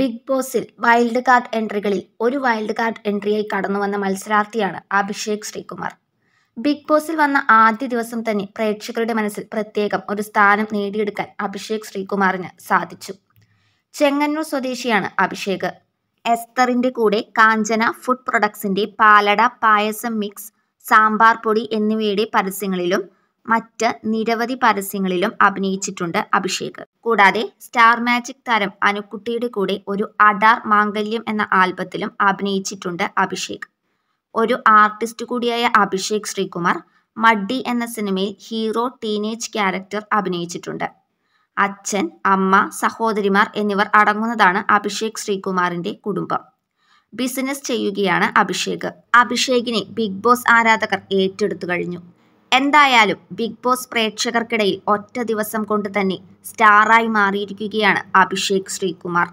big ബോസിൽ wild card എൻട്രികളിൽ ഒരു wild card എൻട്രിയായി കടന്നു വന്ന മത്സരാർത്ഥിയാണ് അഭിഷേക് ശ്രീകുമാർ ബിഗ് ബോസിൽ വന്ന ആദ്യ ദിവസം തന്നെ പ്രേക്ഷകരുടെ മനസ്സിൽ പ്രത്യേകം ഒരു സ്ഥാനം നേടിയെടുക്കാൻ അഭിഷേക് ശ്രീകുമാറിന് സാധിച്ചു ചെങ്ങന്നൂർ സ്വദേശിയാണ് അഭിഷേക് എസ്തറിന്റെ കൂടെ കാഞ്ചന ഫുഡ് പ്രൊഡക്ട്സിന്റെ പാലട പായസം മിക്സ് സാമ്പാർ പൊടി എന്നിവയുടെ പരസ്യങ്ങളിലും മറ്റ് നിരവധി പരസ്യങ്ങളിലും അഭിനയിച്ചിട്ടുണ്ട് അഭിഷേക് കൂടാതെ സ്റ്റാർ മാജിക് താരം അനുക്കുട്ടിയുടെ കൂടെ ഒരു അഡാർ മാംഗല്യം എന്ന ആൽബത്തിലും അഭിനയിച്ചിട്ടുണ്ട് അഭിഷേക് ഒരു ആർട്ടിസ്റ്റ് കൂടിയായ അഭിഷേക് ശ്രീകുമാർ മഡ്ഡി എന്ന സിനിമയിൽ ഹീറോ ടീനേജ് ക്യാരക്ടർ അഭിനയിച്ചിട്ടുണ്ട് അച്ഛൻ അമ്മ സഹോദരിമാർ എന്നിവർ അടങ്ങുന്നതാണ് അഭിഷേക് ശ്രീകുമാറിന്റെ കുടുംബം ബിസിനസ് ചെയ്യുകയാണ് അഭിഷേക് അഭിഷേകിനെ ബിഗ് ബോസ് ആരാധകർ ഏറ്റെടുത്തു കഴിഞ്ഞു എന്തായാലും ബിഗ് ബോസ് പ്രേക്ഷകർക്കിടയിൽ ഒറ്റ ദിവസം കൊണ്ട് തന്നെ സ്റ്റാറായി മാറിയിരിക്കുകയാണ് അഭിഷേക് ശ്രീകുമാർ